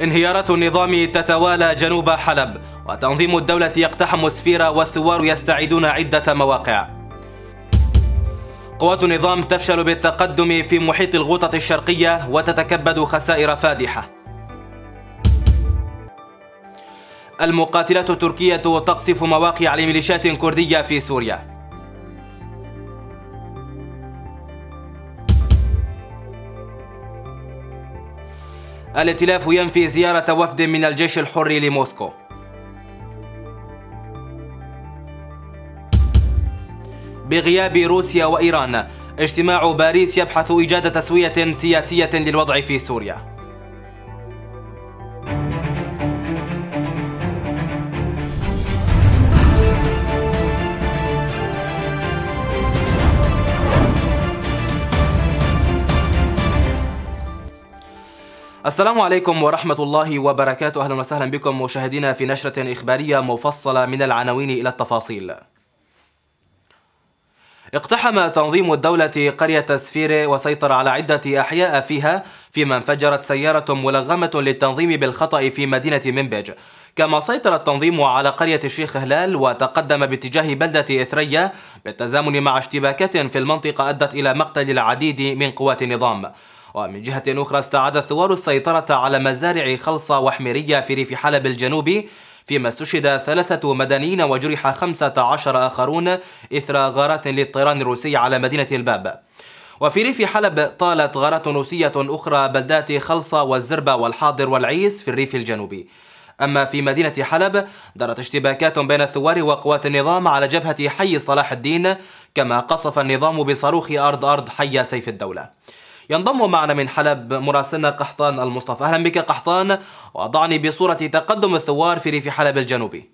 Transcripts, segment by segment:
انهيارات النظام تتوالى جنوب حلب وتنظيم الدولة يقتحم السفيرة والثوار يستعيدون عدة مواقع قوات النظام تفشل بالتقدم في محيط الغوطة الشرقية وتتكبد خسائر فادحة المقاتلات التركية تقصف مواقع لميليشيات كردية في سوريا الائتلاف ينفي زيارة وفد من الجيش الحر لموسكو بغياب روسيا وإيران اجتماع باريس يبحث إيجاد تسوية سياسية للوضع في سوريا السلام عليكم ورحمة الله وبركاته أهلا وسهلا بكم مشاهدينا في نشرة إخبارية مفصلة من العناوين إلى التفاصيل اقتحم تنظيم الدولة قرية سفيرة وسيطر على عدة أحياء فيها فيما انفجرت سيارة ملغمة للتنظيم بالخطأ في مدينة منبج كما سيطر التنظيم على قرية الشيخ هلال وتقدم باتجاه بلدة إثرية بالتزامن مع اشتباكات في المنطقة أدت إلى مقتل العديد من قوات النظام ومن جهة أخرى استعاد الثوار السيطرة على مزارع خلصة وحميرية في ريف حلب الجنوبي فيما استشهد ثلاثة مدنيين وجرح 15 آخرون إثر غارات للطيران الروسي على مدينة الباب وفي ريف حلب طالت غارات روسية أخرى بلدات خلصة والزربة والحاضر والعيس في الريف الجنوبي أما في مدينة حلب دارت اشتباكات بين الثوار وقوات النظام على جبهة حي صلاح الدين كما قصف النظام بصاروخ أرض أرض حي سيف الدولة ينضم معنا من حلب مراسلنا قحطان المصطفى أهلا بك قحطان وضعني بصورة تقدم الثوار في ريف حلب الجنوبي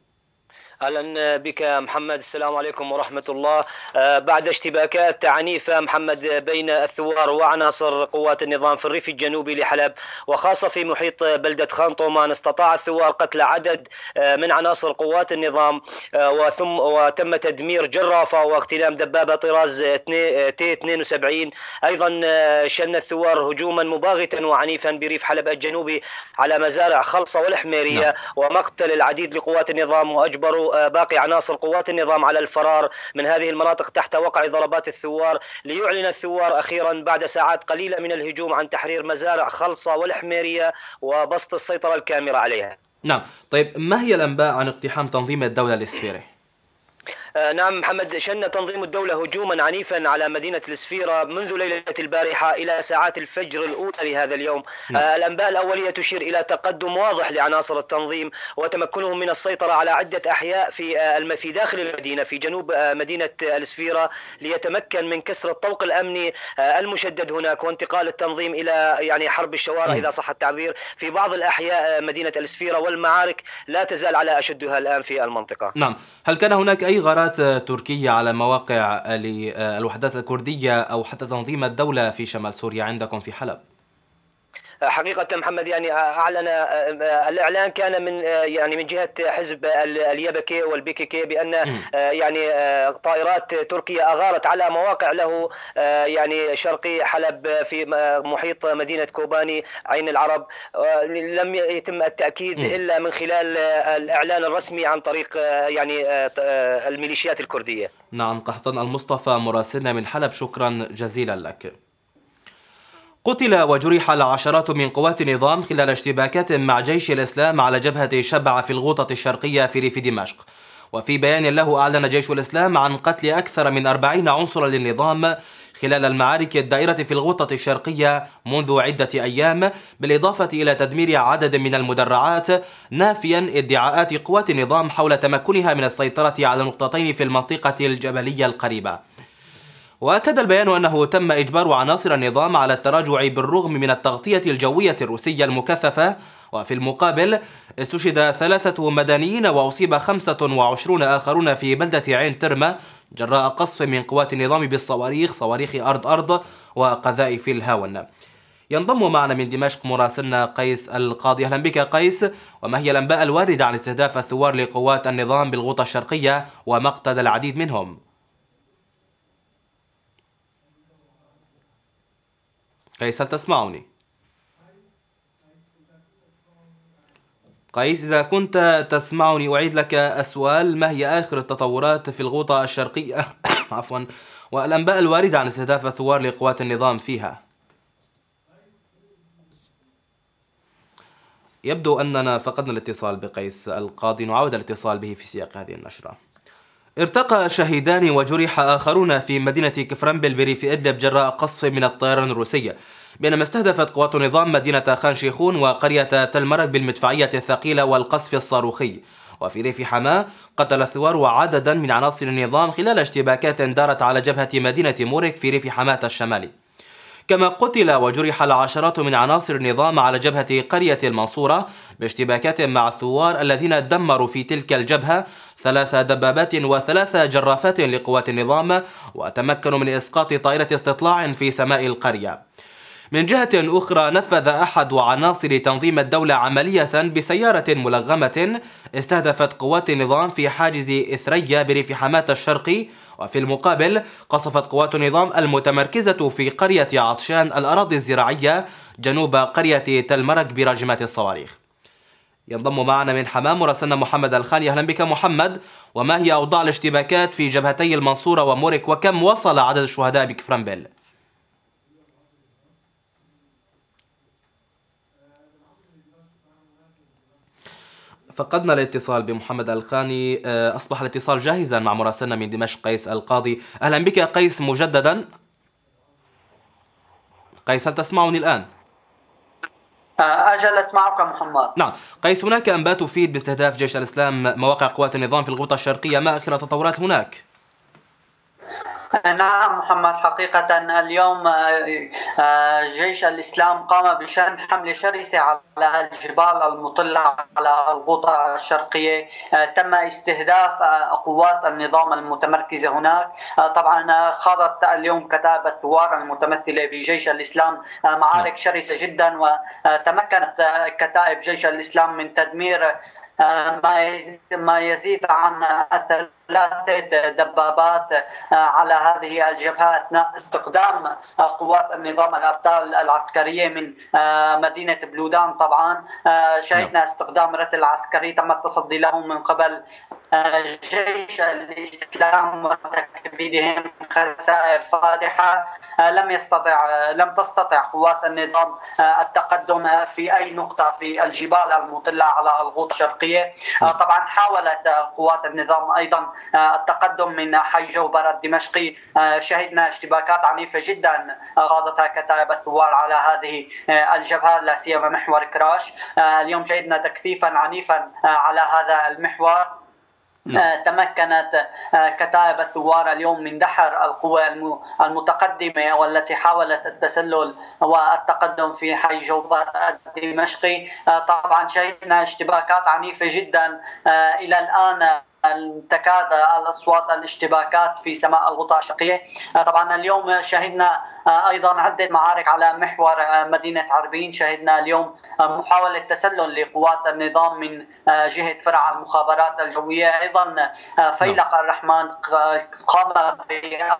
اهلا بك محمد السلام عليكم ورحمه الله آه، بعد اشتباكات عنيفه محمد بين الثوار وعناصر قوات النظام في الريف الجنوبي لحلب وخاصه في محيط بلده خان طومان استطاع الثوار قتل عدد آه، من عناصر قوات النظام آه، وثم وتم تدمير جرافه واغتنام دبابه طراز تي 72 ايضا شن الثوار هجوما مباغتا وعنيفا بريف حلب الجنوبي على مزارع خلصه والحميريه نعم. ومقتل العديد لقوات النظام واجبروا آه، باقي عناصر قوات النظام على الفرار من هذه المناطق تحت وقع ضربات الثوار ليعلن الثوار أخيرا بعد ساعات قليلة من الهجوم عن تحرير مزارع خلصة والحميرية وبسط السيطرة الكاملة عليها نعم طيب ما هي الأنباء عن اقتحام تنظيم الدولة الإسفيري؟ آه، نعم محمد شن تنظيم الدولة هجوما عنيفا على مدينة السفيرة منذ ليلة البارحة إلى ساعات الفجر الأولى لهذا اليوم نعم. آه، الأنباء الأولية تشير إلى تقدم واضح لعناصر التنظيم وتمكنهم من السيطرة على عدة أحياء في آه، في داخل المدينة في جنوب مدينة السفيرة ليتمكن من كسر الطوق الأمني المشدد هناك وانتقال التنظيم إلى يعني حرب الشوارع نعم. إذا صح التعبير في بعض الأحياء مدينة السفيرة والمعارك لا تزال على أشدها الآن في المنطقة نعم هل كان هناك أي غرائب انتصارات تركية على مواقع للوحدات الكردية أو حتى تنظيم الدولة في شمال سوريا عندكم في حلب حقيقة محمد يعني أعلن الإعلان كان من يعني من جهة حزب اليبكي والبيكيكي بأن يعني طائرات تركيا أغارت على مواقع له يعني شرقي حلب في محيط مدينة كوباني عين العرب لم يتم التأكيد إلا من خلال الإعلان الرسمي عن طريق يعني الميليشيات الكردية نعم قحطان المصطفى مراسلنا من حلب شكرا جزيلا لك قتل وجرح العشرات من قوات النظام خلال اشتباكات مع جيش الإسلام على جبهة شبع في الغوطة الشرقية في ريف دمشق وفي بيان له أعلن جيش الإسلام عن قتل أكثر من 40 عنصرا للنظام خلال المعارك الدائرة في الغوطة الشرقية منذ عدة أيام بالإضافة إلى تدمير عدد من المدرعات نافيا ادعاءات قوات النظام حول تمكنها من السيطرة على نقطتين في المنطقة الجبلية القريبة وأكد البيان أنه تم إجبار عناصر النظام على التراجع بالرغم من التغطية الجوية الروسية المكثفة وفي المقابل استشهد ثلاثة مدنيين وأصيب 25 آخرون في بلدة عين ترما جراء قصف من قوات النظام بالصواريخ صواريخ أرض-أرض وقذائف الهاون ينضم معنا من دمشق مراسلنا قيس القاضي اهلا بك قيس وما هي الانباء الوارده عن استهداف الثوار لقوات النظام بالغوطه الشرقيه ومقتل العديد منهم؟ قيس هل تسمعني قيس إذا كنت تسمعني أعيد لك السؤال ما هي آخر التطورات في الغوطة الشرقية عفوا والأنباء الواردة عن استهداف الثوار لقوات النظام فيها يبدو أننا فقدنا الاتصال بقيس القاضي نعاود الاتصال به في سياق هذه النشرة ارتقى شهيدان وجرح آخرون في مدينة كفرنبل بريف إدلب جراء قصف من الطيران الروسي بينما استهدفت قوات النظام مدينة خان شيخون وقرية تلمرك بالمدفعية الثقيلة والقصف الصاروخي وفي ريف حماه قتل الثوار عددا من عناصر النظام خلال اشتباكات دارت على جبهة مدينة موريك في ريف حماة الشمالي كما قتل وجرح العشرات من عناصر النظام على جبهة قرية المنصورة باشتباكات مع الثوار الذين دمروا في تلك الجبهة ثلاث دبابات وثلاث جرافات لقوات النظام وتمكنوا من إسقاط طائرة استطلاع في سماء القرية من جهة أخرى نفذ أحد عناصر تنظيم الدولة عملية بسيارة ملغمة استهدفت قوات النظام في حاجز إثريا بريف حماة الشرقي وفي المقابل قصفت قوات النظام المتمركزة في قرية عطشان الأراضي الزراعية جنوب قرية تلمرك برجمات الصواريخ ينضم معنا من حمام مراسلنا محمد الخالي أهلا بك محمد وما هي أوضاع الاشتباكات في جبهتي المنصورة ومورك وكم وصل عدد الشهداء بكفرنبل؟ فقدنا الاتصال بمحمد الخاني آه، أصبح الاتصال جاهزا مع مراسلنا من دمشق قيس القاضي أهلا بك يا قيس مجددا قيس هل تسمعني الآن؟ آه، أجل أسمعك محمد نعم قيس هناك أنباء تفيد باستهداف جيش الإسلام مواقع قوات النظام في الغوطة الشرقية ما آخر التطورات هناك؟ نعم محمد حقيقة اليوم آه، آه، جيش الإسلام قام بشن حملة شرسة على الجبال المطلة على الغوطة الشرقية آه، تم استهداف قوات النظام المتمركزة هناك طبعا خاضت اليوم كتابة ثوار المتمثلة بجيش الإسلام معارك نعم. شرسة جدا وتمكنت كتائب جيش الإسلام من تدمير ما يزيد عن أثر ثلاثة دبابات آه، على هذه الجبهة أثناء استقدام آه، قوات النظام الأبطال العسكرية من آه، مدينة بلودان طبعا شهدنا نعم. استقدام رتل عسكري تم التصدي له من قبل جيش الاسلام وتكبيدهم خسائر فادحه لم يستطع لم تستطع قوات النظام التقدم في اي نقطه في الجبال المطله على الغوطه الشرقيه نعم. طبعا حاولت قوات النظام ايضا التقدم من حي جوبر الدمشقي آه، شهدنا اشتباكات عنيفة جدا آه، غاضتها كتائب الثوار على هذه آه، الجبهة لا سيما محور كراش اليوم شهدنا تكثيفا عنيفا على هذا المحور نعم. تمكنت كتائب الثوار اليوم من دحر القوى المتقدمة والتي حاولت التسلل والتقدم في حي جوبر الدمشقي طبعا شهدنا اشتباكات عنيفة جدا إلى الآن أن تكاد الأصوات الاشتباكات في سماء الغطاء الشرقية آه، طبعا اليوم شهدنا آه، أيضا عدة معارك على محور آه، مدينة عربين شهدنا اليوم محاولة تسلل لقوات النظام من جهة فرع المخابرات الجوية أيضا فيلق نعم. الرحمن قام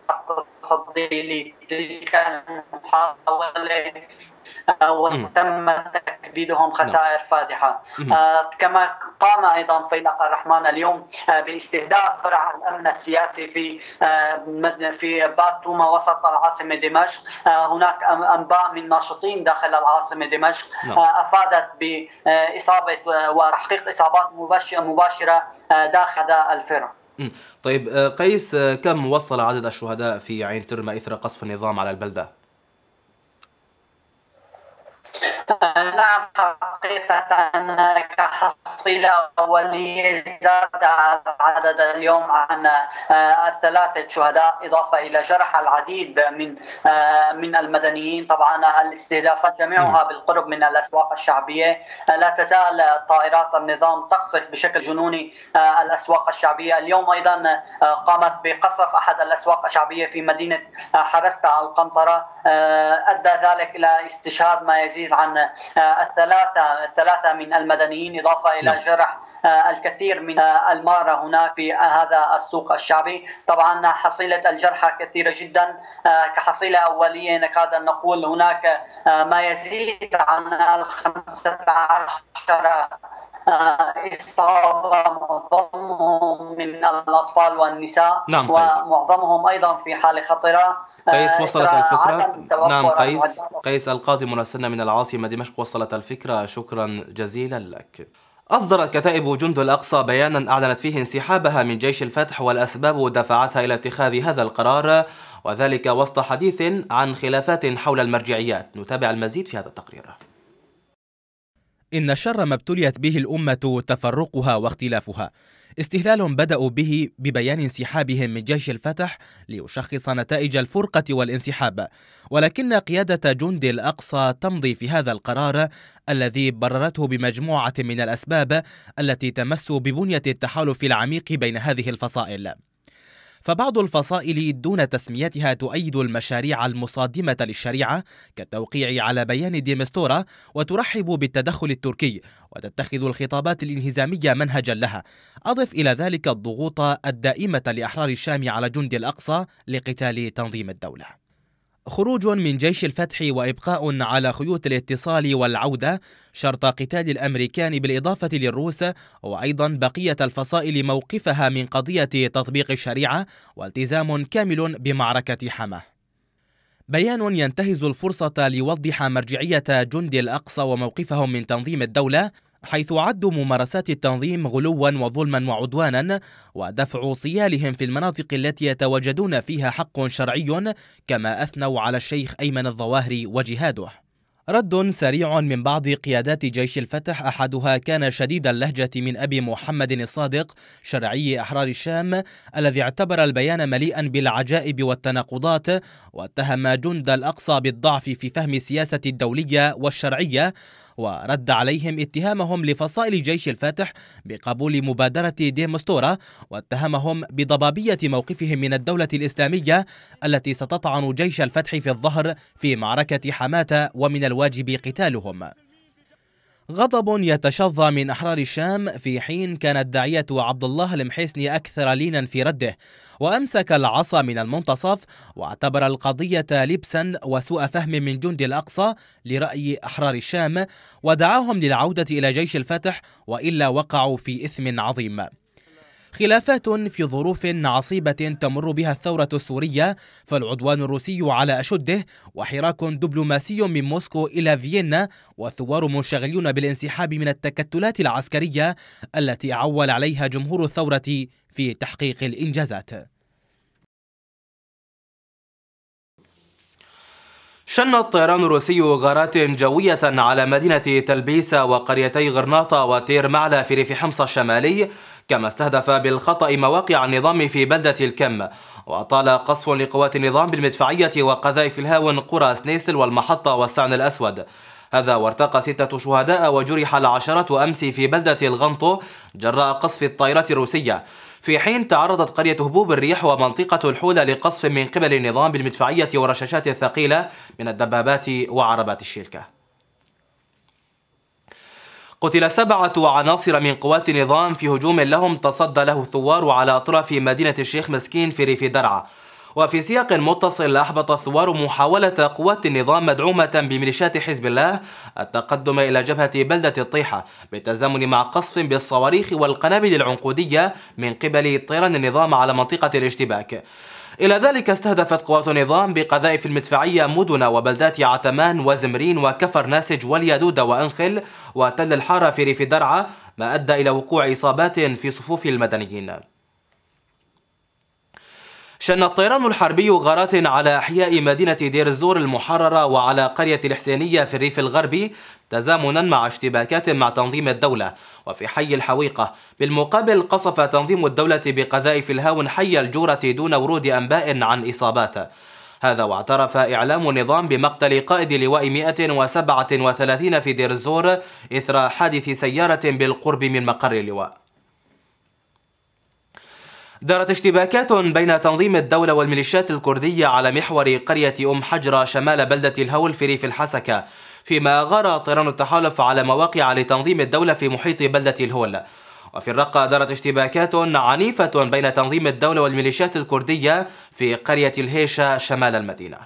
بالتصدي لتلك المحاولة وتم تكبيدهم خسائر نعم. فادحة آه، كما قام أيضا فيلق الرحمن اليوم آه، باستهداف فرع الأمن السياسي في آه، في باتوما وسط العاصمة دمشق هناك أنباء من ناشطين داخل العاصمة دمشق نعم. أفادت بإصابة وتحقيق إصابات مباشرة داخل الفرع طيب قيس كم وصل عدد الشهداء في عين ترمى إثر قصف النظام على البلدة؟ نعم حقيقة كحصيلة زاد العدد اليوم عن آه، الثلاثة شهداء إضافة إلى جرح العديد من آه، من المدنيين طبعا الاستهدافات جميعها بالقرب من الأسواق الشعبية لا تزال طائرات النظام تقصف بشكل جنوني آه، الأسواق الشعبية اليوم أيضا قامت بقصف أحد الأسواق الشعبية في مدينة حرستا القنطرة أدى ذلك إلى استشهاد ما يزيد عن آه، الثلاثة الثلاثة من المدنيين إضافة إلى نعم. جرح آه، الكثير من آه، المارة هناك في هذا السوق الشعبي طبعا حصيلة الجرحى كثيرة جدا كحصيلة أولية نكاد أن نقول هناك ما يزيد عن الخمسة عشر إصابة معظمهم من الأطفال والنساء نعم قيس ومعظمهم أيضا في حالة خطرة آه، قيس وصلت الفكرة نعم قيس قيس القاضي مراسلنا من العاصمة دمشق وصلت الفكرة شكرا جزيلا لك أصدرت كتائب جند الأقصى بيانا أعلنت فيه انسحابها من جيش الفتح والأسباب دفعتها إلى اتخاذ هذا القرار وذلك وسط حديث عن خلافات حول المرجعيات نتابع المزيد في هذا التقرير إن شر ما ابتليت به الأمة تفرقها واختلافها استهلال بدأوا به ببيان انسحابهم من جيش الفتح ليشخص نتائج الفرقة والانسحاب ولكن قيادة جند الأقصى تمضي في هذا القرار الذي بررته بمجموعة من الأسباب التي تمس ببنية التحالف العميق بين هذه الفصائل فبعض الفصائل دون تسميتها تؤيد المشاريع المصادمة للشريعة كالتوقيع على بيان ديمستورا وترحب بالتدخل التركي وتتخذ الخطابات الانهزامية منهجا لها أضف إلى ذلك الضغوط الدائمة لأحرار الشام على جند الأقصى لقتال تنظيم الدولة خروج من جيش الفتح وإبقاء على خيوط الاتصال والعودة شرط قتال الأمريكان بالإضافة للروس وأيضا بقية الفصائل موقفها من قضية تطبيق الشريعة والتزام كامل بمعركة حماه بيان ينتهز الفرصة ليوضح مرجعية جند الأقصى وموقفهم من تنظيم الدولة حيث عدوا ممارسات التنظيم غلوا وظلما وعدوانا ودفع صيالهم في المناطق التي يتواجدون فيها حق شرعي كما أثنوا على الشيخ أيمن الظواهري وجهاده رد سريع من بعض قيادات جيش الفتح أحدها كان شديد اللهجة من أبي محمد الصادق شرعي أحرار الشام الذي اعتبر البيان مليئا بالعجائب والتناقضات واتهم جند الأقصى بالضعف في فهم السياسة الدولية والشرعية ورد عليهم اتهامهم لفصائل جيش الفاتح بقبول مبادرة ديمستورة واتهمهم بضبابية موقفهم من الدولة الإسلامية التي ستطعن جيش الفتح في الظهر في معركة حماة ومن الواجب قتالهم غضب يتشظى من أحرار الشام في حين كان الداعية عبد الله المحيسني أكثر لينا في رده وأمسك العصا من المنتصف واعتبر القضية لبسا وسوء فهم من جند الأقصى لرأي أحرار الشام ودعاهم للعودة إلى جيش الفتح وإلا وقعوا في إثم عظيم خلافات في ظروف عصيبة تمر بها الثورة السورية فالعدوان الروسي على أشده وحراك دبلوماسي من موسكو إلى فيينا والثوار منشغلون بالانسحاب من التكتلات العسكرية التي عول عليها جمهور الثورة في تحقيق الإنجازات شن الطيران الروسي غارات جوية على مدينة تلبيسة وقريتي غرناطة وتير معلى في ريف حمص الشمالي كما استهدف بالخطأ مواقع النظام في بلدة الكم وأطال قصف لقوات النظام بالمدفعية وقذائف الهاون قرى سنيسل والمحطة والسعن الأسود هذا وارتقى ستة شهداء وجرح العشرة أمس في بلدة الغنطو جراء قصف الطائرات الروسية في حين تعرضت قرية هبوب الريح ومنطقة الحولة لقصف من قبل النظام بالمدفعية والرشاشات الثقيلة من الدبابات وعربات الشركة قتل سبعة عناصر من قوات النظام في هجوم لهم تصدى له الثوار على أطراف مدينة الشيخ مسكين في ريف درعا وفي سياق متصل أحبط الثوار محاولة قوات النظام مدعومة بميليشيات حزب الله التقدم إلى جبهة بلدة الطيحة بالتزامن مع قصف بالصواريخ والقنابل العنقودية من قبل طيران النظام على منطقة الاشتباك إلى ذلك استهدفت قوات النظام بقذائف المدفعية مدن وبلدات عتمان وزمرين وكفر ناسج واليادودة وأنخل وتل الحارة في ريف درعا ما أدى إلى وقوع إصابات في صفوف المدنيين شن الطيران الحربي غارات على أحياء مدينة دير الزور المحررة وعلى قرية الحسينية في الريف الغربي تزامنا مع اشتباكات مع تنظيم الدولة وفي حي الحويقة بالمقابل قصف تنظيم الدولة بقذائف الهاون حي الجورة دون ورود أنباء عن إصابات هذا واعترف إعلام النظام بمقتل قائد لواء 137 في دير الزور إثر حادث سيارة بالقرب من مقر اللواء دارت اشتباكات بين تنظيم الدولة والميليشيات الكردية على محور قرية أم حجرة شمال بلدة الهول في ريف الحسكة فيما غار طيران التحالف على مواقع لتنظيم الدولة في محيط بلدة الهول وفي الرقة دارت اشتباكات عنيفة بين تنظيم الدولة والميليشيات الكردية في قرية الهيشة شمال المدينة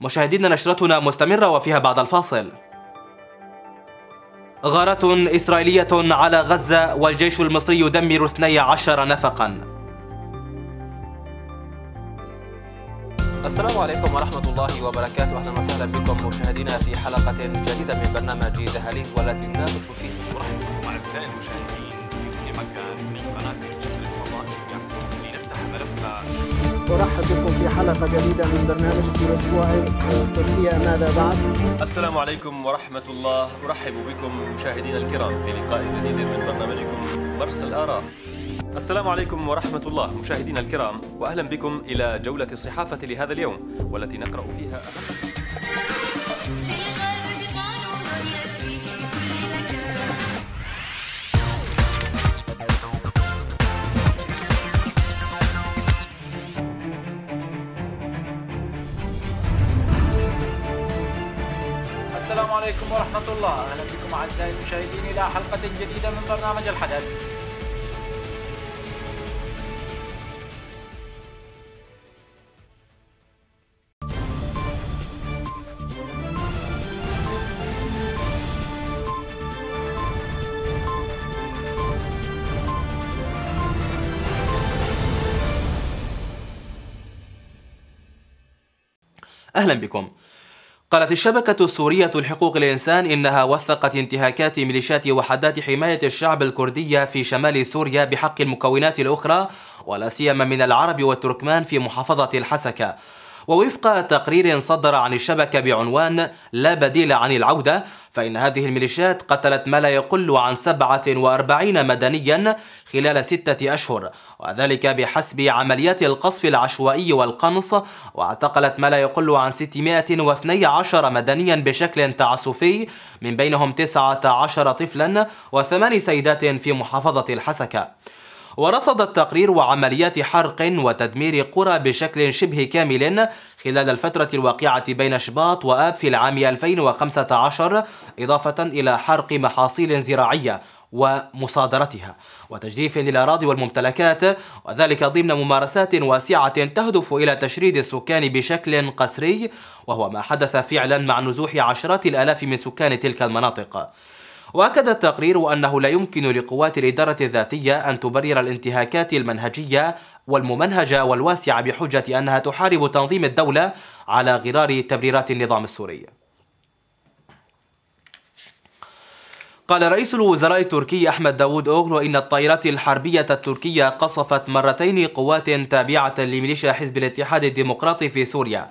مشاهدينا نشرتنا مستمرة وفيها بعد الفاصل غارة إسرائيلية على غزة والجيش المصري يدمر 12 نفقا السلام عليكم ورحمة الله وبركاته أهلا وسهلا بكم مشاهدينا في حلقة جديدة من برنامج دهاليز والتي نناقش فيه مع السائل أرحب بكم في حلقة جديدة من برنامجكم الأسبوعي تركيا ماذا بعد؟ السلام عليكم ورحمة الله أرحب بكم مشاهدينا الكرام في لقاء جديد من برنامجكم مرسى الآراء السلام عليكم ورحمة الله مشاهدينا الكرام وأهلا بكم إلى جولة الصحافة لهذا اليوم والتي نقرأ فيها أهم السلام عليكم ورحمة الله أهلا بكم أعزائي المشاهدين إلى حلقة جديدة من برنامج الحدث أهلا بكم قالت الشبكة السورية لحقوق الإنسان إنها وثقت انتهاكات ميليشيات وحدات حماية الشعب الكردية في شمال سوريا بحق المكونات الأخرى ولا سيما من العرب والتركمان في محافظة الحسكة ووفق تقرير صدر عن الشبكة بعنوان لا بديل عن العودة فإن هذه الميليشيات قتلت ما لا يقل عن 47 مدنيا خلال ستة أشهر وذلك بحسب عمليات القصف العشوائي والقنص واعتقلت ما لا يقل عن 612 مدنيا بشكل تعسفي من بينهم 19 طفلا وثمان سيدات في محافظة الحسكة ورصد التقرير وعمليات حرق وتدمير قرى بشكل شبه كامل خلال الفترة الواقعة بين شباط وآب في العام 2015 إضافة إلى حرق محاصيل زراعية ومصادرتها وتجديف للأراضي والممتلكات وذلك ضمن ممارسات واسعة تهدف إلى تشريد السكان بشكل قسري وهو ما حدث فعلا مع نزوح عشرات الآلاف من سكان تلك المناطق وأكد التقرير أنه لا يمكن لقوات الإدارة الذاتية أن تبرر الانتهاكات المنهجية والممنهجة والواسعة بحجة أنها تحارب تنظيم الدولة على غرار تبريرات النظام السوري قال رئيس الوزراء التركي أحمد داوود أوغلو إن الطائرات الحربية التركية قصفت مرتين قوات تابعة لميليشيا حزب الاتحاد الديمقراطي في سوريا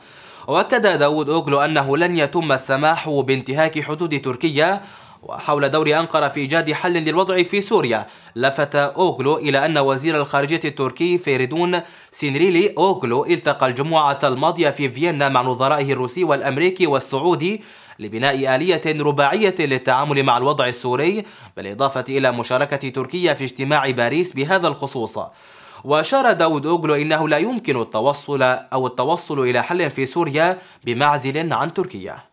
وأكد داوود أوغلو أنه لن يتم السماح بانتهاك حدود تركيا وحول دور أنقرة في إيجاد حل للوضع في سوريا لفت أوغلو إلى أن وزير الخارجية التركي فيريدون سينريلي أوغلو التقى الجمعة الماضية في فيينا مع نظرائه الروسي والأمريكي والسعودي لبناء آلية رباعية للتعامل مع الوضع السوري بالإضافة إلى مشاركة تركيا في اجتماع باريس بهذا الخصوص وأشار داود أوغلو إنه لا يمكن التوصل أو التوصل إلى حل في سوريا بمعزل عن تركيا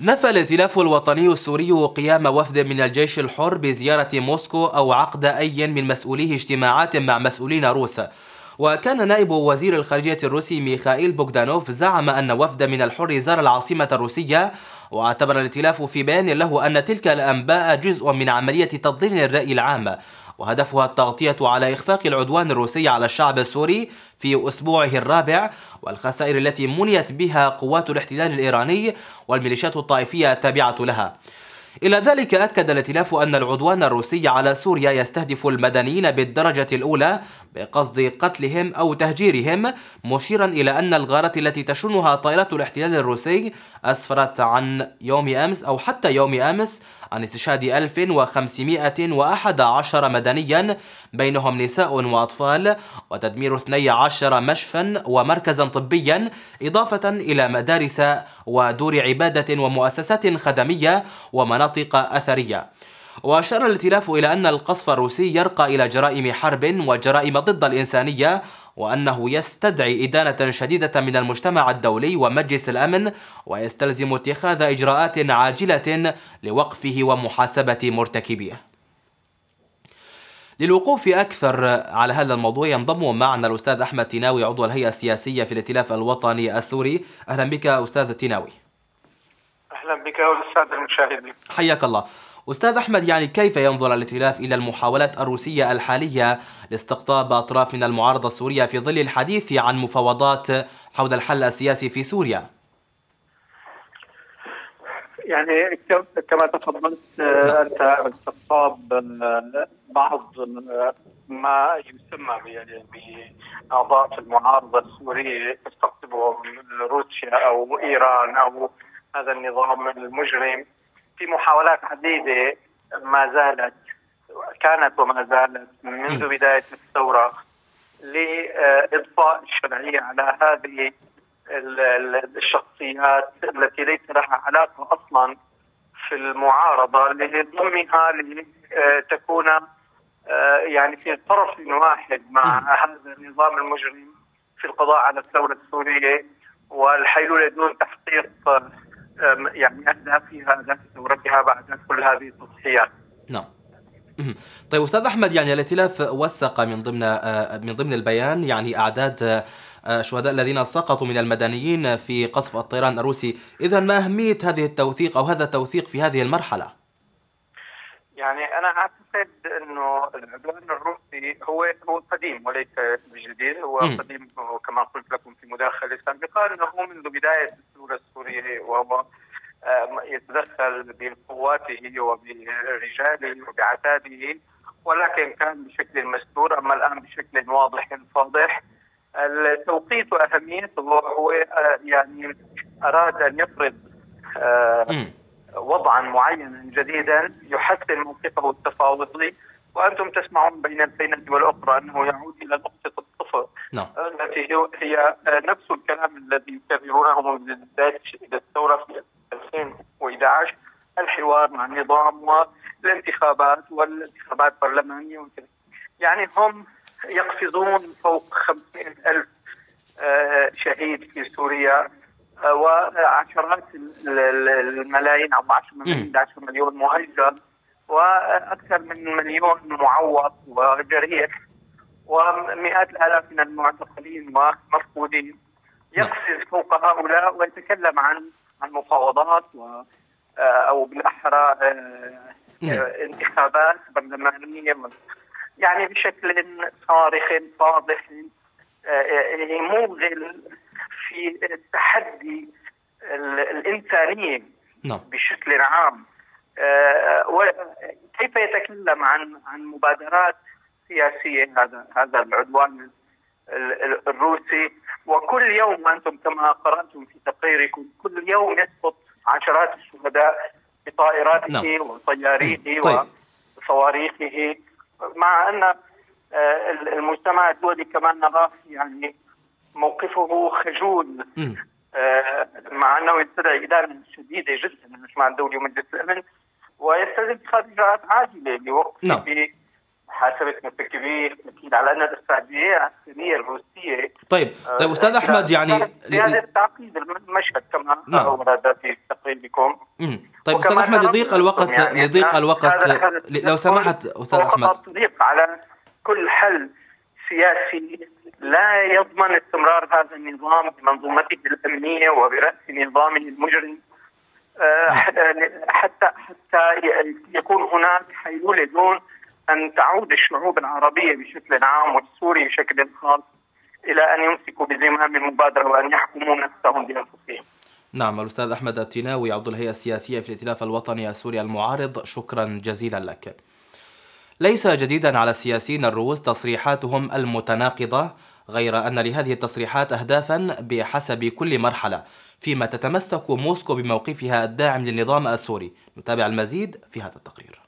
نفى الائتلاف الوطني السوري قيام وفد من الجيش الحر بزيارة موسكو أو عقد أي من مسؤوليه اجتماعات مع مسؤولين روس وكان نائب وزير الخارجية الروسي ميخائيل بوغدانوف زعم أن وفد من الحر زار العاصمة الروسية واعتبر الائتلاف في بيان له أن تلك الأنباء جزء من عملية تضليل الرأي العام وهدفها التغطية على إخفاق العدوان الروسي على الشعب السوري في أسبوعه الرابع والخسائر التي منيت بها قوات الاحتلال الإيراني والميليشيات الطائفية التابعة لها إلى ذلك أكد الائتلاف أن العدوان الروسي على سوريا يستهدف المدنيين بالدرجة الأولى بقصد قتلهم أو تهجيرهم مشيرا إلى أن الغارات التي تشنها طائرات الاحتلال الروسي أسفرت عن يوم أمس أو حتى يوم أمس عن استشهاد 1511 مدنيا بينهم نساء وأطفال وتدمير 12 مشفى ومركزا طبيا إضافة إلى مدارس ودور عبادة ومؤسسات خدمية ومناطق أثرية وأشار الائتلاف إلى أن القصف الروسي يرقى إلى جرائم حرب وجرائم ضد الإنسانية وأنه يستدعي إدانة شديدة من المجتمع الدولي ومجلس الأمن ويستلزم اتخاذ إجراءات عاجلة لوقفه ومحاسبة مرتكبيه للوقوف أكثر على هذا الموضوع ينضم معنا الأستاذ أحمد تناوي عضو الهيئة السياسية في الائتلاف الوطني السوري أهلا بك أستاذ تناوي أهلا بك أستاذ المشاهدين حياك الله أستاذ أحمد يعني كيف ينظر الائتلاف إلى المحاولات الروسية الحالية لاستقطاب أطراف من المعارضة السورية في ظل الحديث عن مفاوضات حول الحل السياسي في سوريا؟ يعني كما تفضلت نعم. انت استقطاب بعض ما يسمى يعني باعضاء في المعارضه السوريه تستقطبهم روسيا او ايران او هذا النظام المجرم في محاولات عديدة ما زالت كانت وما زالت منذ بداية الثورة لإضفاء الشرعية على هذه الشخصيات التي ليس لها علاقة أصلا في المعارضة لضمها لتكون آه، يعني في طرف واحد مع هذا النظام المجرم في القضاء على الثورة السورية والحيلولة دون تحقيق يعني اهدافها فيها اهداف ثورتها بعد كل هذه التضحيات نعم. طيب استاذ احمد يعني الائتلاف وثق من ضمن أه، من ضمن البيان يعني اعداد الشهداء أه، الذين سقطوا من المدنيين في قصف الطيران الروسي، اذا ما اهميه هذه التوثيق او هذا التوثيق في هذه المرحله؟ يعني انا اعتقد اعتقد انه العدوان الروسي هو هو قديم وليس جديد هو قديم كما قلت لكم في مداخله سابقه انه منذ بدايه الثوره السوريه وهو يتدخل بقواته وبرجاله وبعتاده ولكن كان بشكل مستور اما الان بشكل واضح فاضح التوقيت واهميته هو آه، يعني اراد ان يفرض آه، وضعا معينا جديدا يحسن موقفه التفاوضي وانتم تسمعون بين بين الدول الاخرى انه يعود الى نقطه الصفر نعم. التي هي نفس الكلام الذي يكررونه من داعش الثوره في 2011 الحوار مع النظام والانتخابات والانتخابات البرلمانيه وكذا يعني هم يقفزون فوق 500 ألف آه، شهيد في سوريا وعشرات الملايين او 10 ملايين 11 مليون مهجر واكثر من مليون معوض وجريح ومئات الالاف من المعتقلين ومفقودين يقفز فوق هؤلاء ويتكلم عن عن مفاوضات و آه، او بالاحرى آه، انتخابات برلمانيه يعني بشكل صارخ فاضح آه، يعني موغل في التحدي الإنسانية نعم. بشكل عام آه، وكيف يتكلم عن عن مبادرات سياسية هذا هذا العدوان الروسي وكل يوم أنتم كما قرأتم في تقريركم كل يوم يسقط عشرات الشهداء بطائراته نعم. وطياريه طيب. وصواريخه مع أن آه، المجتمع الدولي كما نراه يعني موقفه خجول آه، مع انه يستدعي اداره شديده جدا من المجمع الدولي ومجلس الامن ويستدعي اتخاذ اجراءات عاجله لوقف نعم. محاسبه المرتكبين اكيد على ان الاستراتيجيه العسكريه الروسيه طيب آه، طيب استاذ احمد يعني زياده تعقيد المشهد كما نعم. هذا في تقريبكم طيب استاذ احمد يعني يضيق الوقت يعني يضيق الوقت لو سمحت استاذ احمد تضيق على كل حل سياسي لا يضمن استمرار هذا النظام بمنظومته الامنيه وبراس نظامه المجرم آه، حتى حتى يكون هناك حيلوله دون ان تعود الشعوب العربيه بشكل عام والسوري بشكل خاص الى ان يمسكوا بزمام المبادره وان يحكموا نفسهم بانفسهم. نعم الأستاذ أحمد التناوي عضو الهيئة السياسية في الائتلاف الوطني السوري المعارض شكرا جزيلا لك ليس جديدا على السياسيين الروس تصريحاتهم المتناقضة غير أن لهذه التصريحات أهدافا بحسب كل مرحلة فيما تتمسك موسكو بموقفها الداعم للنظام السوري نتابع المزيد في هذا التقرير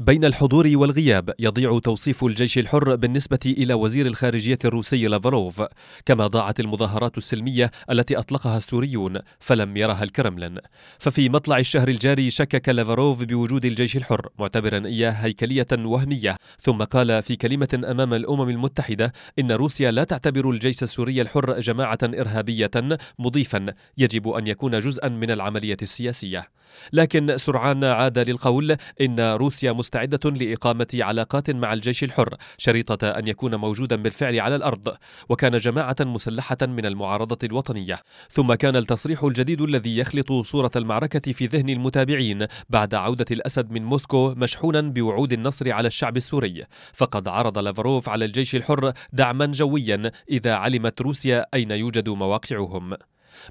بين الحضور والغياب يضيع توصيف الجيش الحر بالنسبة إلى وزير الخارجية الروسي لافروف كما ضاعت المظاهرات السلمية التي أطلقها السوريون فلم يرها الكرملين ففي مطلع الشهر الجاري شكك لافروف بوجود الجيش الحر معتبرا إياه هيكلية وهمية ثم قال في كلمة أمام الأمم المتحدة إن روسيا لا تعتبر الجيش السوري الحر جماعة إرهابية مضيفا يجب أن يكون جزءا من العملية السياسية لكن سرعان عاد للقول إن روسيا مستعدة لإقامة علاقات مع الجيش الحر شريطة أن يكون موجودا بالفعل على الأرض وكان جماعة مسلحة من المعارضة الوطنية ثم كان التصريح الجديد الذي يخلط صورة المعركة في ذهن المتابعين بعد عودة الأسد من موسكو مشحونا بوعود النصر على الشعب السوري فقد عرض لافروف على الجيش الحر دعما جويا إذا علمت روسيا أين يوجد مواقعهم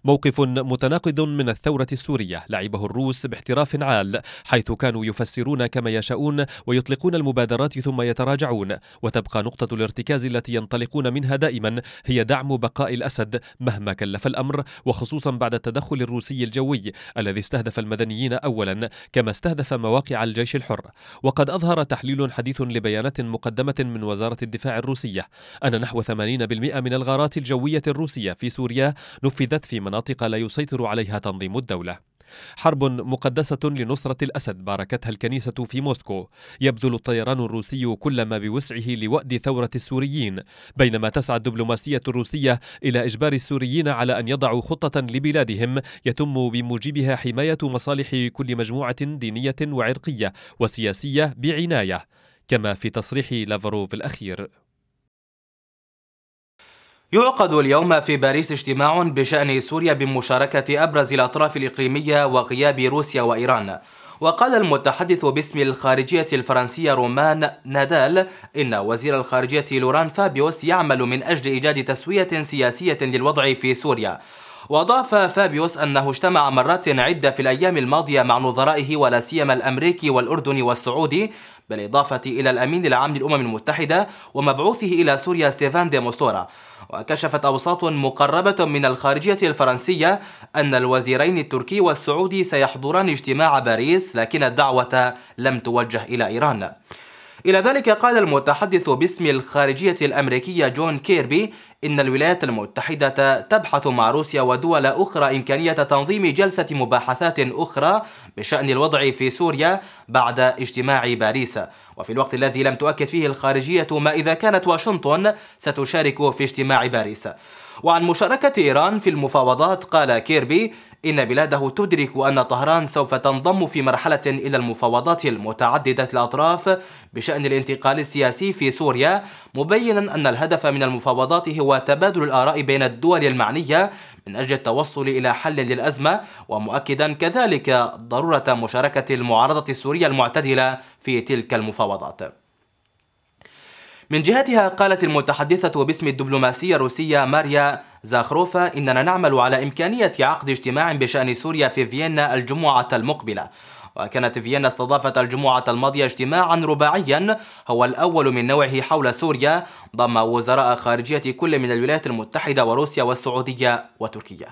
موقف متناقض من الثورة السورية لعبه الروس باحتراف عال حيث كانوا يفسرون كما يشاءون ويطلقون المبادرات ثم يتراجعون وتبقى نقطة الارتكاز التي ينطلقون منها دائما هي دعم بقاء الأسد مهما كلف الأمر وخصوصا بعد التدخل الروسي الجوي الذي استهدف المدنيين أولا كما استهدف مواقع الجيش الحر وقد أظهر تحليل حديث لبيانات مقدمة من وزارة الدفاع الروسية أن نحو 80% من الغارات الجوية الروسية في سوريا نفذت في في مناطق لا يسيطر عليها تنظيم الدولة حرب مقدسة لنصرة الأسد باركتها الكنيسة في موسكو يبذل الطيران الروسي كل ما بوسعه لوأد ثورة السوريين بينما تسعى الدبلوماسية الروسية إلى إجبار السوريين على أن يضعوا خطة لبلادهم يتم بموجبها حماية مصالح كل مجموعة دينية وعرقية وسياسية بعناية كما في تصريح لافروف الأخير يعقد اليوم في باريس اجتماع بشأن سوريا بمشاركة أبرز الأطراف الإقليمية وغياب روسيا وإيران وقال المتحدث باسم الخارجية الفرنسية رومان نادال إن وزير الخارجية لوران فابيوس يعمل من أجل إيجاد تسوية سياسية للوضع في سوريا وأضاف فابيوس أنه اجتمع مرات عدة في الأيام الماضية مع نظرائه ولا سيما الأمريكي والأردني والسعودي بالإضافة إلى الأمين العام للأمم المتحدة ومبعوثه إلى سوريا ستيفان ديموستورا وكشفت أوساط مقربة من الخارجية الفرنسية أن الوزيرين التركي والسعودي سيحضران اجتماع باريس لكن الدعوة لم توجه إلى إيران إلى ذلك قال المتحدث باسم الخارجية الأمريكية جون كيربي إن الولايات المتحدة تبحث مع روسيا ودول أخرى إمكانية تنظيم جلسة مباحثات أخرى بشأن الوضع في سوريا بعد اجتماع باريس وفي الوقت الذي لم تؤكد فيه الخارجية ما إذا كانت واشنطن ستشارك في اجتماع باريس وعن مشاركة إيران في المفاوضات قال كيربي إن بلاده تدرك أن طهران سوف تنضم في مرحلة إلى المفاوضات المتعددة الأطراف بشأن الانتقال السياسي في سوريا مبينا أن الهدف من المفاوضات هو تبادل الآراء بين الدول المعنية من أجل التوصل إلى حل للأزمة ومؤكدا كذلك ضرورة مشاركة المعارضة السورية المعتدلة في تلك المفاوضات من جهتها قالت المتحدثة باسم الدبلوماسية الروسية ماريا زاخروفا إننا نعمل على إمكانية عقد اجتماع بشأن سوريا في فيينا الجمعة المقبلة وكانت فيينا استضافت الجمعة الماضية اجتماعا رباعيا هو الأول من نوعه حول سوريا ضم وزراء خارجية كل من الولايات المتحدة وروسيا والسعودية وتركيا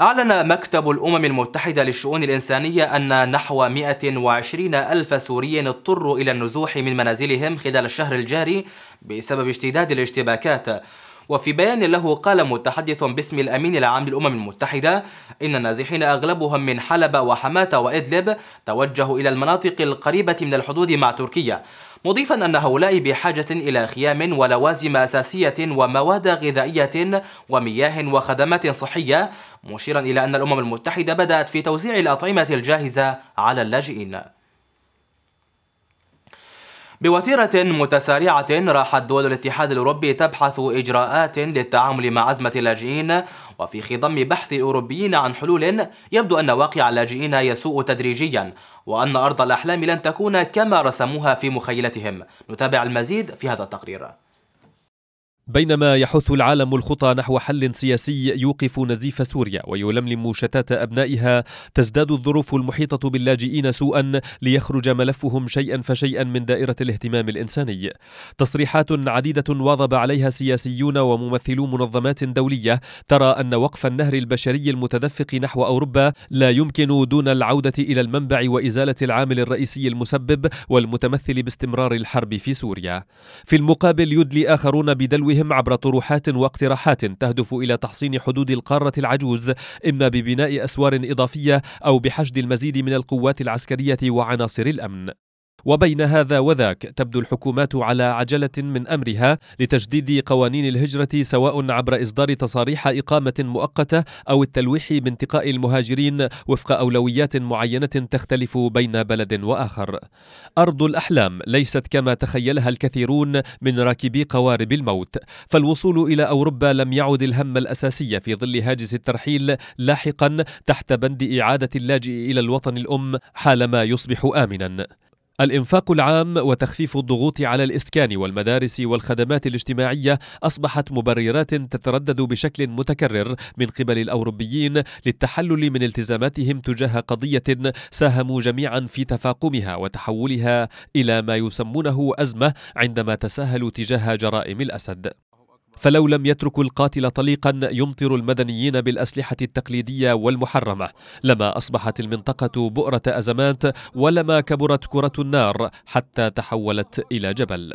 أعلن مكتب الأمم المتحدة للشؤون الإنسانية أن نحو 120 ألف سوري اضطروا إلى النزوح من منازلهم خلال الشهر الجاري بسبب اشتداد الاشتباكات وفي بيان له قال متحدث باسم الأمين العام للأمم المتحدة إن النازحين أغلبهم من حلب وحماة وإدلب توجهوا إلى المناطق القريبة من الحدود مع تركيا مضيفا أن هؤلاء بحاجة إلى خيام ولوازم أساسية ومواد غذائية ومياه وخدمات صحية مشيرا إلى أن الأمم المتحدة بدأت في توزيع الأطعمة الجاهزة على اللاجئين بوتيرة متسارعة راحت دول الاتحاد الأوروبي تبحث إجراءات للتعامل مع أزمة اللاجئين وفي خضم بحث الأوروبيين عن حلول يبدو أن واقع اللاجئين يسوء تدريجيا وأن أرض الأحلام لن تكون كما رسموها في مخيلتهم نتابع المزيد في هذا التقرير بينما يحث العالم الخطى نحو حل سياسي يوقف نزيف سوريا ويلملم شتات ابنائها تزداد الظروف المحيطه باللاجئين سوءا ليخرج ملفهم شيئا فشيئا من دائره الاهتمام الانساني. تصريحات عديده واظب عليها سياسيون وممثلو منظمات دوليه ترى ان وقف النهر البشري المتدفق نحو اوروبا لا يمكن دون العوده الى المنبع وازاله العامل الرئيسي المسبب والمتمثل باستمرار الحرب في سوريا. في المقابل يدلي اخرون بدلو وعلوهم عبر طروحات واقتراحات تهدف إلى تحصين حدود القارة العجوز إما ببناء أسوار إضافية أو بحشد المزيد من القوات العسكرية وعناصر الأمن وبين هذا وذاك تبدو الحكومات على عجلة من أمرها لتجديد قوانين الهجرة سواء عبر إصدار تصاريح إقامة مؤقتة أو التلويح بانتقاء المهاجرين وفق أولويات معينة تختلف بين بلد وآخر أرض الأحلام ليست كما تخيلها الكثيرون من راكبي قوارب الموت فالوصول إلى أوروبا لم يعد الهم الأساسي في ظل هاجس الترحيل لاحقا تحت بند إعادة اللاجئ إلى الوطن الأم حالما يصبح آمنا الإنفاق العام وتخفيف الضغوط على الإسكان والمدارس والخدمات الاجتماعية أصبحت مبررات تتردد بشكل متكرر من قبل الأوروبيين للتحلل من التزاماتهم تجاه قضية ساهموا جميعا في تفاقمها وتحولها إلى ما يسمونه أزمة عندما تساهلوا تجاه جرائم الأسد. فلو لم يتركوا القاتل طليقا يمطر المدنيين بالاسلحه التقليديه والمحرمه لما اصبحت المنطقه بؤره ازمات ولما كبرت كره النار حتى تحولت الى جبل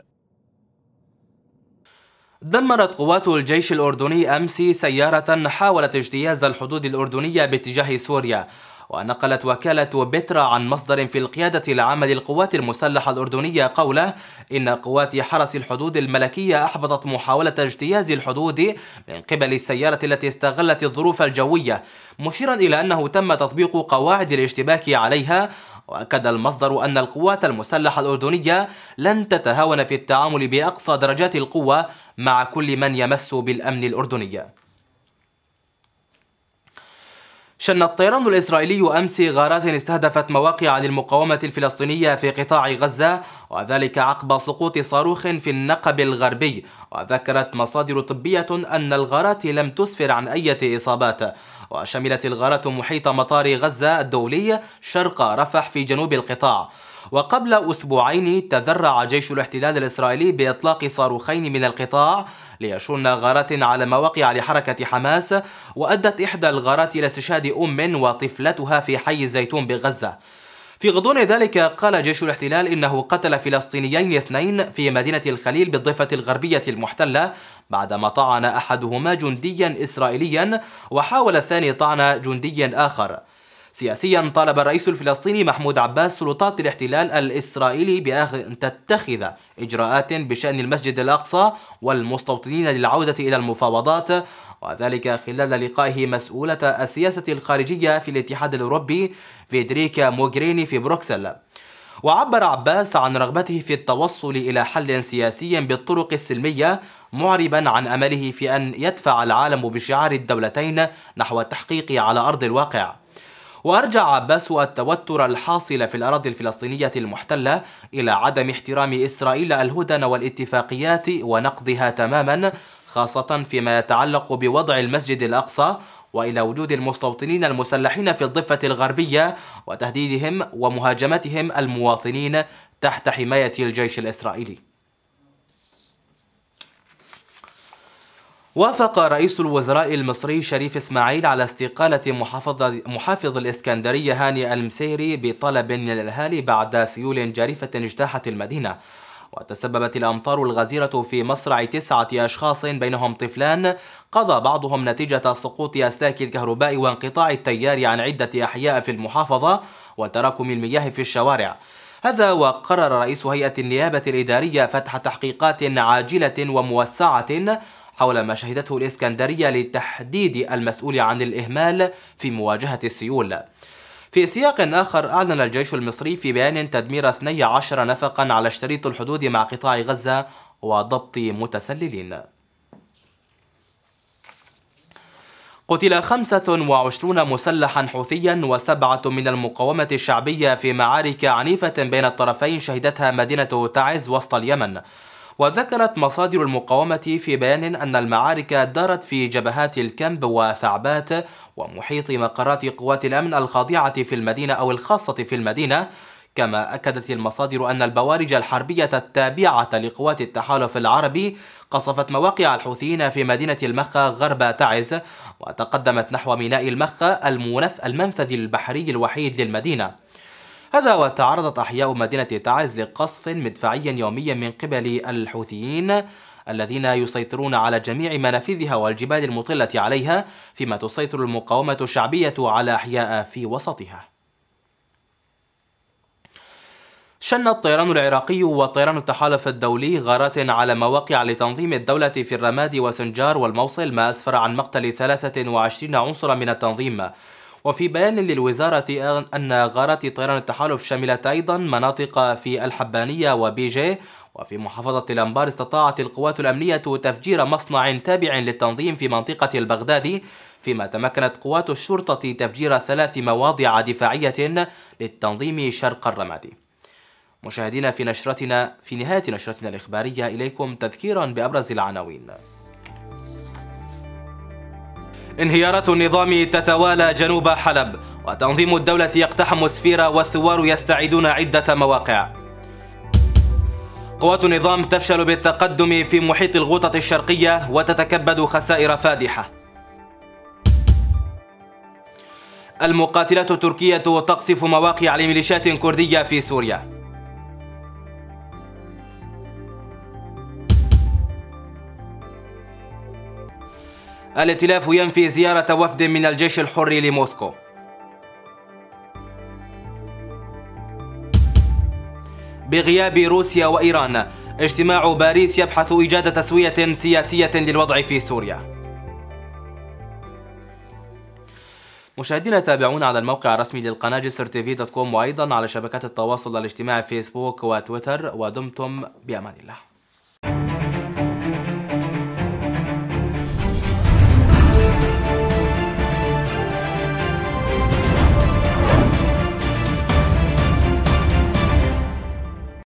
دمرت قوات الجيش الأردني أمس سيارة حاولت اجتياز الحدود الأردنية باتجاه سوريا ونقلت وكالة بترا عن مصدر في القيادة العامة للقوات المسلحة الأردنية قوله إن قوات حرس الحدود الملكية أحبطت محاولة اجتياز الحدود من قبل السيارة التي استغلت الظروف الجوية مشيرا إلى أنه تم تطبيق قواعد الاشتباك عليها وأكد المصدر أن القوات المسلحة الأردنية لن تتهاون في التعامل بأقصى درجات القوة مع كل من يمس بالأمن الأردني شن الطيران الإسرائيلي أمس غارات استهدفت مواقع للمقاومة الفلسطينية في قطاع غزة وذلك عقب سقوط صاروخ في النقب الغربي وذكرت مصادر طبية أن الغارات لم تسفر عن أي إصابات وشملت الغارات محيط مطار غزة الدولي شرق رفح في جنوب القطاع وقبل أسبوعين تذرع جيش الاحتلال الإسرائيلي بإطلاق صاروخين من القطاع ليشن غارات على مواقع لحركة حماس وأدت إحدى الغارات إلى استشهاد أم وطفلتها في حي الزيتون بغزة في غضون ذلك قال جيش الاحتلال إنه قتل فلسطينيين اثنين في مدينة الخليل بالضفة الغربية المحتلة بعدما طعن أحدهما جنديا إسرائيليا وحاول الثاني طعن جندي آخر سياسيا طالب الرئيس الفلسطيني محمود عباس سلطات الاحتلال الإسرائيلي بأن تتخذ إجراءات بشأن المسجد الأقصى والمستوطنين للعودة إلى المفاوضات وذلك خلال لقائه مسؤولة السياسة الخارجية في الاتحاد الأوروبي فيدريكا موغريني في بروكسل وعبر عباس عن رغبته في التوصل إلى حل سياسي بالطرق السلمية معربا عن أمله في أن يدفع العالم بشعار الدولتين نحو التحقيق على أرض الواقع وأرجع عباس التوتر الحاصل في الأراضي الفلسطينية المحتلة إلى عدم احترام إسرائيل الهدن والاتفاقيات ونقضها تماما خاصة فيما يتعلق بوضع المسجد الأقصى وإلى وجود المستوطنين المسلحين في الضفة الغربية وتهديدهم ومهاجمتهم المواطنين تحت حماية الجيش الإسرائيلي وافق رئيس الوزراء المصري شريف إسماعيل على استقالة محافظ, محافظ الإسكندرية هاني المسيري بطلب من الأهالي بعد سيول جارفة اجتاحت المدينة وتسببت الأمطار الغزيرة في مصرع تسعة أشخاص بينهم طفلان قضى بعضهم نتيجة سقوط أسلاك الكهرباء وانقطاع التيار عن عدة أحياء في المحافظة وتراكم المياه في الشوارع هذا وقرر رئيس هيئة النيابة الإدارية فتح تحقيقات عاجلة وموسعة حول ما شهدته الإسكندرية لتحديد المسؤول عن الإهمال في مواجهة السيول في سياق آخر أعلن الجيش المصري في بيان تدمير 12 نفقا على شريط الحدود مع قطاع غزة وضبط متسللين قتل 25 مسلحا حوثيا وسبعة من المقاومة الشعبية في معارك عنيفة بين الطرفين شهدتها مدينة تعز وسط اليمن وذكرت مصادر المقاومة في بيان أن المعارك دارت في جبهات الكمب وثعبات ومحيط مقرات قوات الأمن الخاضعة في المدينة أو الخاصة في المدينة كما أكدت المصادر أن البوارج الحربية التابعة لقوات التحالف العربي قصفت مواقع الحوثيين في مدينة المخا غرب تعز وتقدمت نحو ميناء المخا المنفذ البحري الوحيد للمدينة هذا وتعرضت أحياء مدينة تعز لقصف مدفعي يومي من قبل الحوثيين الذين يسيطرون على جميع منافذها والجبال المطلة عليها فيما تسيطر المقاومة الشعبية على أحياء في وسطها شن الطيران العراقي وطيران التحالف الدولي غارات على مواقع لتنظيم الدولة في الرماد وسنجار والموصل ما أسفر عن مقتل 23 عنصرا من التنظيم وفي بيان للوزارة أن غارات طيران التحالف شملت أيضا مناطق في الحبانية وبيجي وفي محافظة الأنبار استطاعت القوات الأمنية تفجير مصنع تابع للتنظيم في منطقة البغدادي فيما تمكنت قوات الشرطة تفجير ثلاث مواضع دفاعية للتنظيم شرق الرمادي مشاهدينا في نشرتنا في نهاية نشرتنا الإخبارية إليكم تذكيرا بأبرز العناوين انهيارات النظام تتوالى جنوب حلب وتنظيم الدولة يقتحم السفيرة والثوار يستعيدون عدة مواقع قوات النظام تفشل بالتقدم في محيط الغوطة الشرقية وتتكبد خسائر فادحة المقاتلات التركية تقصف مواقع لميليشيات كردية في سوريا الائتلاف ينفي زيارة وفد من الجيش الحر لموسكو بغياب روسيا وإيران اجتماع باريس يبحث إيجاد تسوية سياسية للوضع في سوريا مشاهدينا تابعونا على الموقع الرسمي للقناة جسر تيفي دوت كوم وأيضا على شبكات التواصل الاجتماعي فيسبوك وتويتر ودمتم بأمان الله